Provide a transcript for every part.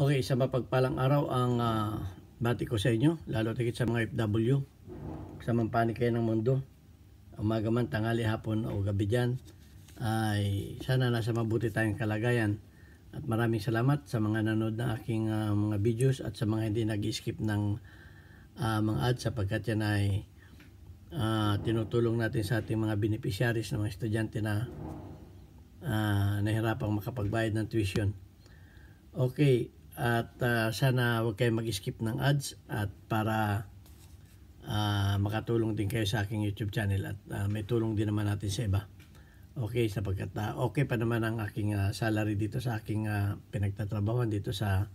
Okay, isa mapagpalang araw ang uh, bati ko sa inyo, lalo tigit sa mga FW, sa mampani kayo ng mundo, umaga man, tangali, hapon o gabi dyan, ay sana nasa mabuti tayong kalagayan. At maraming salamat sa mga nanood ng aking uh, mga videos at sa mga hindi nag-skip ng uh, mga ads sapagkat yan ay uh, tinutulong natin sa ating mga beneficiaries ng mga estudyante na uh, nahirapang makapagbayad ng tuition. Okay, at uh, sana huwag kayong mag-skip ng ads at para uh, makatulong din kayo sa aking YouTube channel at uh, may tulong din naman natin sa iba. Okay, sapagkat uh, okay pa naman ang aking uh, salary dito sa aking uh, pinagtatrabahoan dito sa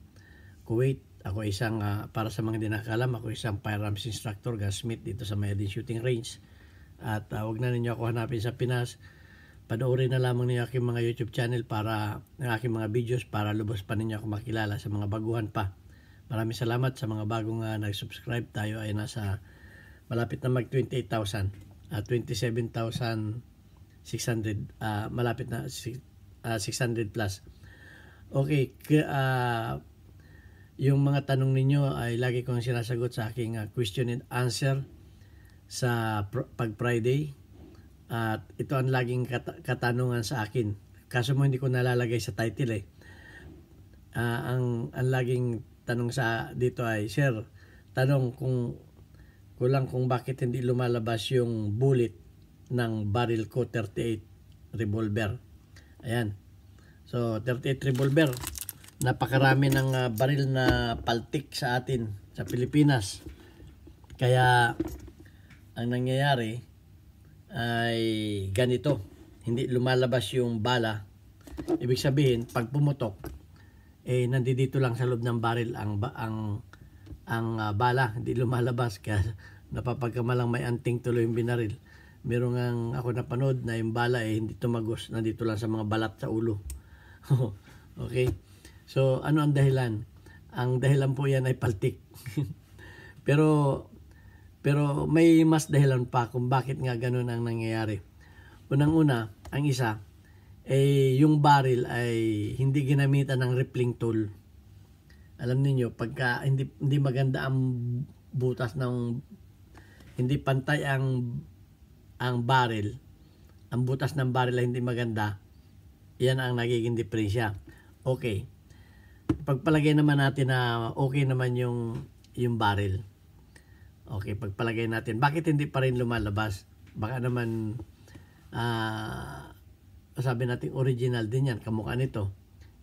Kuwait. Ako isang, uh, para sa mga dinakalam, ako isang firearms instructor, gunsmith dito sa Mayadin Shooting Range. At uh, huwag na ninyo ako hanapin sa Pinas panoorin na lamang niyo aking mga YouTube channel para ng aking mga videos para lubos pa ninyo ako makilala sa mga baguhan pa. Maraming salamat sa mga bagong uh, nag-subscribe. Tayo ay nasa malapit na mag 28,000 uh, 27,600 uh, malapit na uh, ah, 600 plus. Okay, uh, yung mga tanong ninyo ay lagi kong sinasagot sa aking uh, question and answer sa pag-Friday at ito ang laging kat katanungan sa akin. Kaso mo hindi ko nalalagay sa title eh. Uh, ang, ang laging tanong sa dito ay, Sir, tanong kung kulang kung bakit hindi lumalabas yung bullet ng barrel ko 38 revolver. Ayan. So 38 revolver. Napakarami ng uh, ah, baril na paltik sa atin sa Pilipinas. Kaya ang nangyayari ay ganito. Hindi lumalabas yung bala. Ibig sabihin, pag pumutok, eh nandito lang sa loob ng baril ang ang ang uh, bala, hindi lumalabas kasi napapagkamalang may anting tuloy yung binaril. merong ang ako napanood na yung bala eh hindi tumagos, nandito lang sa mga balat sa ulo. okay? So ano ang dahilan? Ang dahilan po yan ay paltik. Pero pero may mas dahilan pa kung bakit nga ganun ang nangyayari. Unang-una, ang isa, eh, yung barrel ay hindi ginamitan ng rippling tool. Alam niyo pagka hindi, hindi maganda ang butas ng hindi pantay ang ang barrel, ang butas ng barrel ay hindi maganda, yan ang nagiging diferensya. Okay. Pagpalagay naman natin na okay naman yung yung barrel. Okay, pagpalagay natin, bakit hindi pa rin lumalabas? Baka naman, uh, sabi natin original din yan, kamukha nito,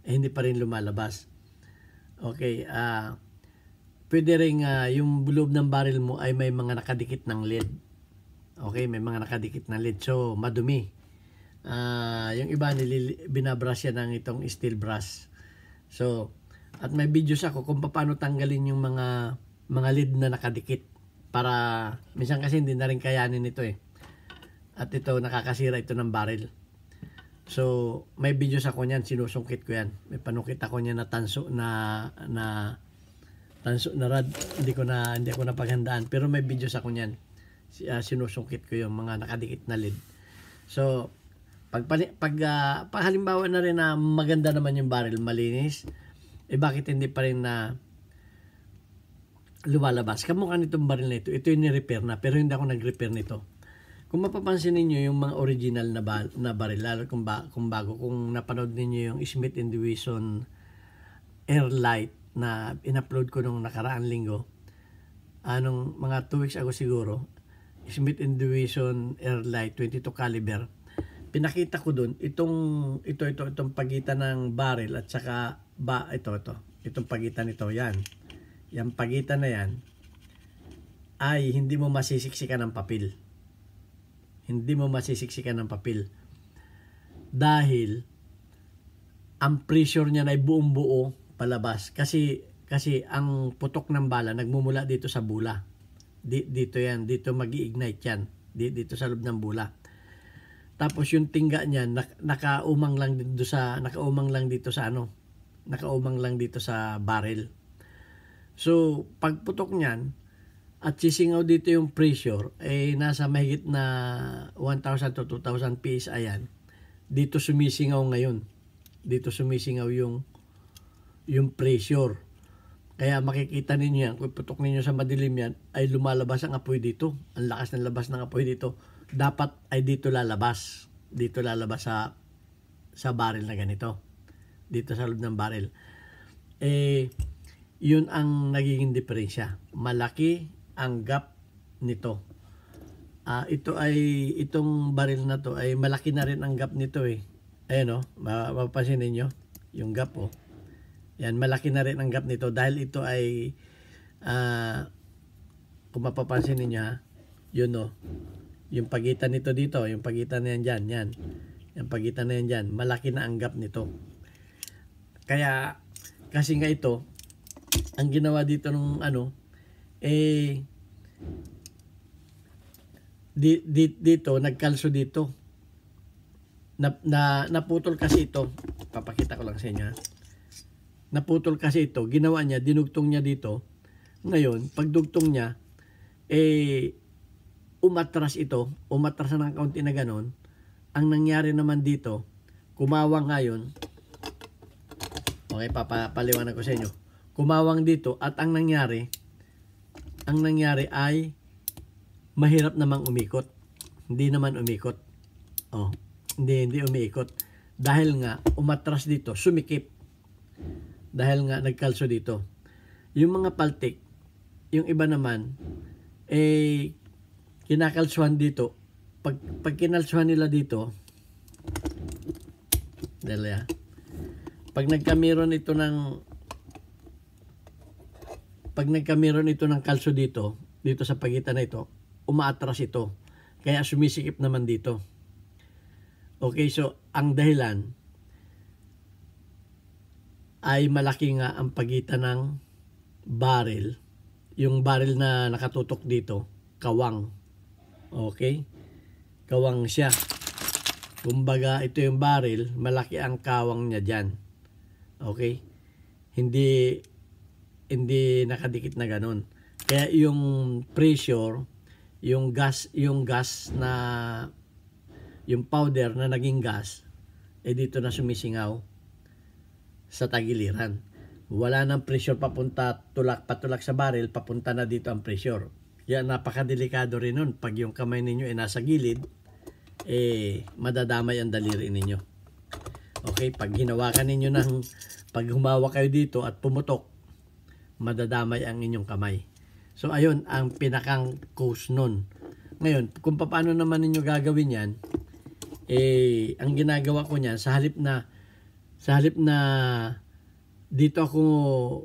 eh, hindi pa rin lumalabas. Okay, uh, pwede rin uh, yung loob ng barrel mo ay may mga nakadikit ng lid. Okay, may mga nakadikit ng lid, so madumi. Uh, yung iba, nilili, binabrush yan ng itong steel brush. So, at may videos ako kung paano tanggalin yung mga mga lid na nakadikit para minsan kasi hindi na rin kayanin ito eh at ito nakakasira ito ng barrel so may videos ako niyan sinusungkit ko yan may panukit ako niyan na tanso na na tanso na rad hindi ko na hindi ko napaghandaan pero may videos ako niyan uh, sinusungkit ko yung mga nakadikit na lid so pag pag uh, pag halimbawa na rin na maganda naman yung barrel malinis eh bakit hindi pa rin na uh, lumalabas. Kamukha nitong baril na ito. Ito yung ni-repair na, pero hindi ako nag-repair nito. Kung mapapansin niyo yung mga original na, ba na baril, lalo kung, ba kung bago, kung napanood niyo yung Smith Wesson Air Airlight na in-upload ko nung nakaraang linggo, anong ah, mga 2 weeks ago siguro, Smith Wesson Air Airlight 22 caliber, pinakita ko doon itong ito ito itong pagitan ng barrel at saka ba ito ito itong pagitan nito yan yung pagitan na yan, ay hindi mo masisiksikan ng papel. Hindi mo masisiksikan ng papel. Dahil, ang pressure niya ay buong buo palabas. Kasi, kasi ang putok ng bala nagmumula dito sa bula. Di, dito yan, dito mag ignite yan. Di, dito sa loob ng bula. Tapos yung tingga niya, nak, nakaumang lang dito sa, nakaumang lang dito sa ano, nakaumang lang dito sa barrel So, pagputok niyan, at sisingaw dito yung pressure, ay eh, nasa mahigit na 1,000 to 2,000 PSI yan. Dito sumisingaw ngayon. Dito sumisingaw yung, yung pressure. Kaya makikita ninyo yan, kung putok ninyo sa madilim yan, ay lumalabas ang apoy dito. Ang lakas ng labas ng apoy dito. Dapat ay dito lalabas. Dito lalabas sa, sa barrel na ganito. Dito sa loob ng barrel. Eh, yun ang nagiging diferensya. Malaki ang gap nito. Uh, ito ay, itong baril na to ay malaki na rin ang gap nito eh. Ayan o, oh, mapapansin ninyo yung gap o. Oh. Yan, malaki na rin ang gap nito dahil ito ay, uh, kung mapapansin ninyo ha, yun o. Oh, yung pagitan nito dito, yung pagitan na yan dyan, yan. Yung pagitan na yan dyan, malaki na ang gap nito. Kaya, kasi nga ito, ang ginawa dito nung ano eh di, di, dito nagkalso dito na, na naputol kasi ito papakita ko lang sa inyo naputol kasi ito ginawa niya dinugtong niya dito ngayon pagdugtong niya eh umatras ito umatras na ng kaunti na ganon ang nangyari naman dito kumawa ngayon okay papaliwanag ko sa inyo kumawang dito at ang nangyari ang nangyari ay mahirap namang umikot hindi naman umikot oh hindi hindi umikot dahil nga umatras dito sumikip dahil nga nagkalso dito yung mga paltik yung iba naman eh kinakalsuhan dito pag, pag kinalsuhan nila dito dahil ah. ya pag nagkamiron ito ng pag nagkamiron ito ng kalso dito, dito sa pagitan na ito, umaatras ito. Kaya sumisikip naman dito. Okay, so ang dahilan ay malaki nga ang pagitan ng barrel. Yung barrel na nakatutok dito, kawang. Okay? Kawang siya. Kumbaga, ito yung barrel, malaki ang kawang niya dyan. Okay? Hindi hindi nakadikit na ganun. Kaya yung pressure, yung gas, yung gas na yung powder na naging gas, eh dito na sumisingaw sa tagiliran. Wala nang pressure papunta tulak patulak sa barrel, papunta na dito ang pressure. Kaya napakadelikado rin nun. Pag yung kamay ninyo ay nasa gilid, eh madadamay ang daliri ninyo. Okay, pag hinawakan ninyo ng pag humawak kayo dito at pumutok, madadamay ang inyong kamay. So ayun ang pinakang cause nun. Ngayon, kung paano naman ninyo gagawin yan, eh, ang ginagawa ko niyan, sa halip na, sa halip na dito ako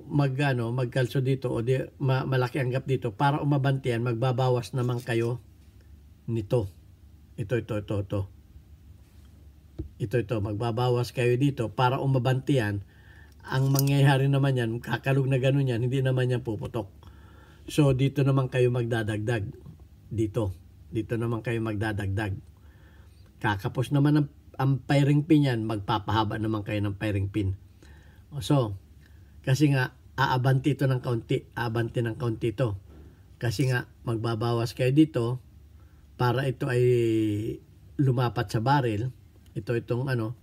mag, ano, magkalso dito o di, ma, malaki ang gap dito, para umabantian, magbabawas naman kayo nito. Ito, ito, ito, ito. Ito, ito, magbabawas kayo dito para umabantian ang mangyayari naman yan, kakalog na ganun yan, hindi naman yan puputok. So, dito naman kayo magdadagdag. Dito. Dito naman kayo magdadagdag. Kakapos naman ang, ang firing pin yan, magpapahaba naman kayo ng firing pin. So, kasi nga, aabanti ito ng kaunti, aabanti ng kaunti ito. Kasi nga, magbabawas kayo dito para ito ay lumapat sa barrel. Ito itong ano,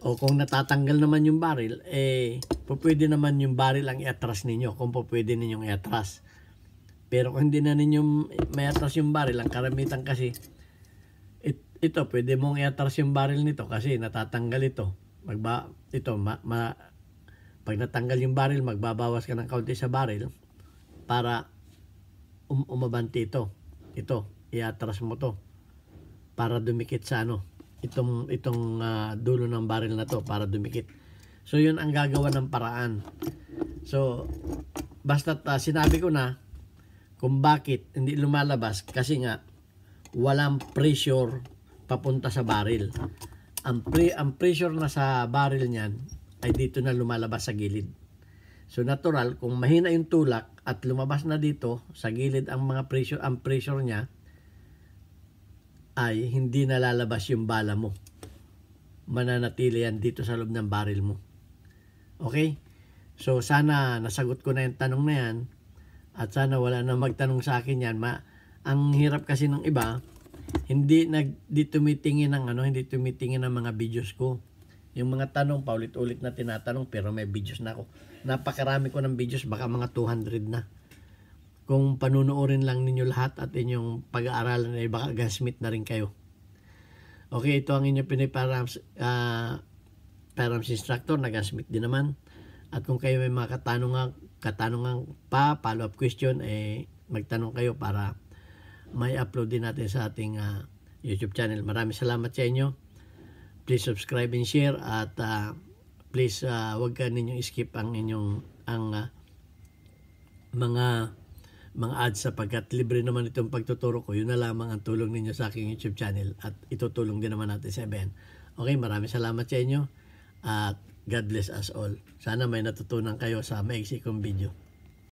o kung natatanggal naman yung barrel, eh, pwede naman yung barrel ang i iatras ninyo kung pwede ninyong iatras. Pero kung hindi na ninyo may atras yung barrel, ang karamitan kasi, it, ito, pwede mong iatras yung barrel nito kasi natatanggal ito. Magba, ito, ma, ma, pag natanggal yung barrel, magbabawas ka ng kaunti sa barrel para um, umabanti ito. Ito, iatras mo to para dumikit sa ano, itong itong uh, dulo ng barrel na to para dumikit. So yun ang gagawa ng paraan. So basta uh, ah, sinabi ko na kung bakit hindi lumalabas kasi nga walang pressure papunta sa barrel. Ang pre ang pressure na sa barrel niyan ay dito na lumalabas sa gilid. So natural kung mahina yung tulak at lumabas na dito sa gilid ang mga pressure ang pressure niya ay hindi nalalabas yung bala mo. Mananatili yan dito sa loob ng baril mo. Okay? So sana nasagot ko na yung tanong na yan at sana wala na magtanong sa akin yan. Ma ang hirap kasi ng iba, hindi nag di tumitingin ng ano, hindi tumitingin ng mga videos ko. Yung mga tanong paulit-ulit na tinatanong pero may videos na ako. Napakarami ko ng videos, baka mga 200 na. Kung panunoorin lang ninyo lahat at inyong pag-aaralan ay baka gasmit na rin kayo. Okay, ito ang inyong piniparams uh, ah, params instructor, nagasmit din naman. At kung kayo may mga katanungan, katanungan pa, follow-up question, eh, magtanong kayo para may upload din natin sa ating uh, YouTube channel. Maraming salamat sa inyo. Please subscribe and share at uh, please uh, wag ka ninyong skip ang inyong ang uh, mga mga ads sapagkat libre naman itong pagtuturo ko. Yun na lamang ang tulong ninyo sa aking YouTube channel at itutulong din naman natin sa event. Okay, maraming salamat sa inyo at God bless us all. Sana may natutunan kayo sa maiksi kong video.